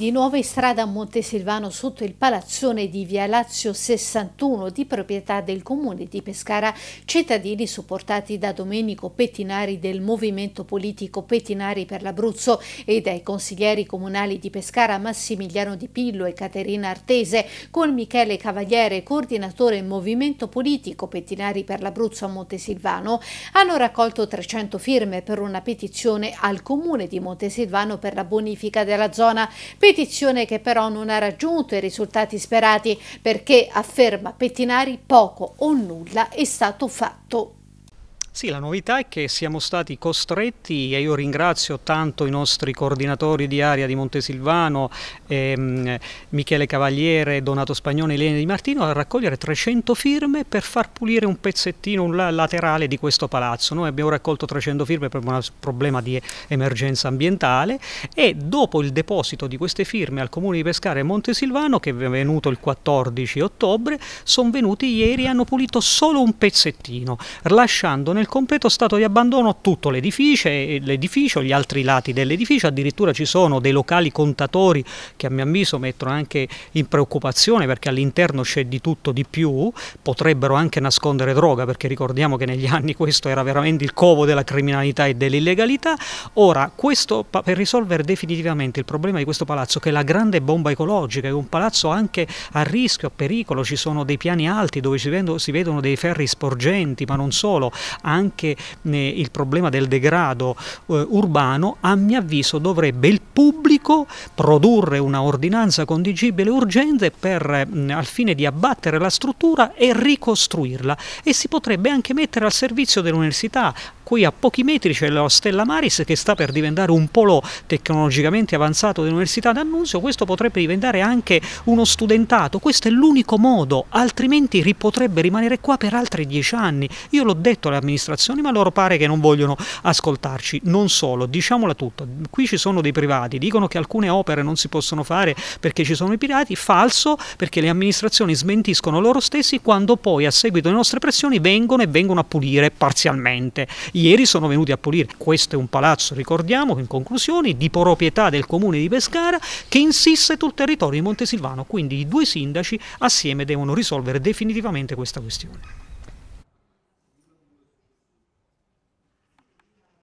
Di nuovo in strada a Montesilvano sotto il palazzone di Via Lazio 61 di proprietà del comune di Pescara, cittadini supportati da Domenico Pettinari del movimento politico Pettinari per l'Abruzzo e dai consiglieri comunali di Pescara Massimiliano Di Pillo e Caterina Artese con Michele Cavaliere, coordinatore movimento politico Pettinari per l'Abruzzo a Montesilvano, hanno raccolto 300 firme per una petizione al comune di Montesilvano per la bonifica della zona. Pettinari Petizione che però non ha raggiunto i risultati sperati perché, afferma Pettinari, poco o nulla è stato fatto. Sì, la novità è che siamo stati costretti, e io ringrazio tanto i nostri coordinatori di area di Montesilvano, ehm, Michele Cavaliere, Donato Spagnone, Elena Di Martino, a raccogliere 300 firme per far pulire un pezzettino un laterale di questo palazzo. Noi abbiamo raccolto 300 firme per un problema di emergenza ambientale e dopo il deposito di queste firme al Comune di Pescare e Montesilvano, che è venuto il 14 ottobre, sono venuti ieri e hanno pulito solo un pezzettino, lasciandone nel completo stato di abbandono tutto l'edificio, gli altri lati dell'edificio, addirittura ci sono dei locali contatori che a mio avviso mettono anche in preoccupazione perché all'interno c'è di tutto di più, potrebbero anche nascondere droga perché ricordiamo che negli anni questo era veramente il covo della criminalità e dell'illegalità. Ora, questo per risolvere definitivamente il problema di questo palazzo che è la grande bomba ecologica, è un palazzo anche a rischio, a pericolo, ci sono dei piani alti dove si vedono dei ferri sporgenti, ma non solo, anche eh, il problema del degrado eh, urbano, a mio avviso dovrebbe il pubblico produrre una ordinanza condigibile urgente per, mm, al fine di abbattere la struttura e ricostruirla e si potrebbe anche mettere al servizio dell'università. Qui a pochi metri c'è la Stella Maris che sta per diventare un polo tecnologicamente avanzato dell'Università d'Annunzio, questo potrebbe diventare anche uno studentato, questo è l'unico modo, altrimenti potrebbe rimanere qua per altri dieci anni. Io l'ho detto all'amministrazione amministrazioni, ma loro pare che non vogliono ascoltarci. Non solo, diciamola tutta, qui ci sono dei privati, dicono che alcune opere non si possono fare perché ci sono i pirati, falso perché le amministrazioni smentiscono loro stessi quando poi a seguito delle nostre pressioni vengono e vengono a pulire parzialmente. Ieri sono venuti a pulire, questo è un palazzo, ricordiamo, in conclusione, di proprietà del comune di Pescara che insiste sul territorio di Montesilvano, quindi i due sindaci assieme devono risolvere definitivamente questa questione.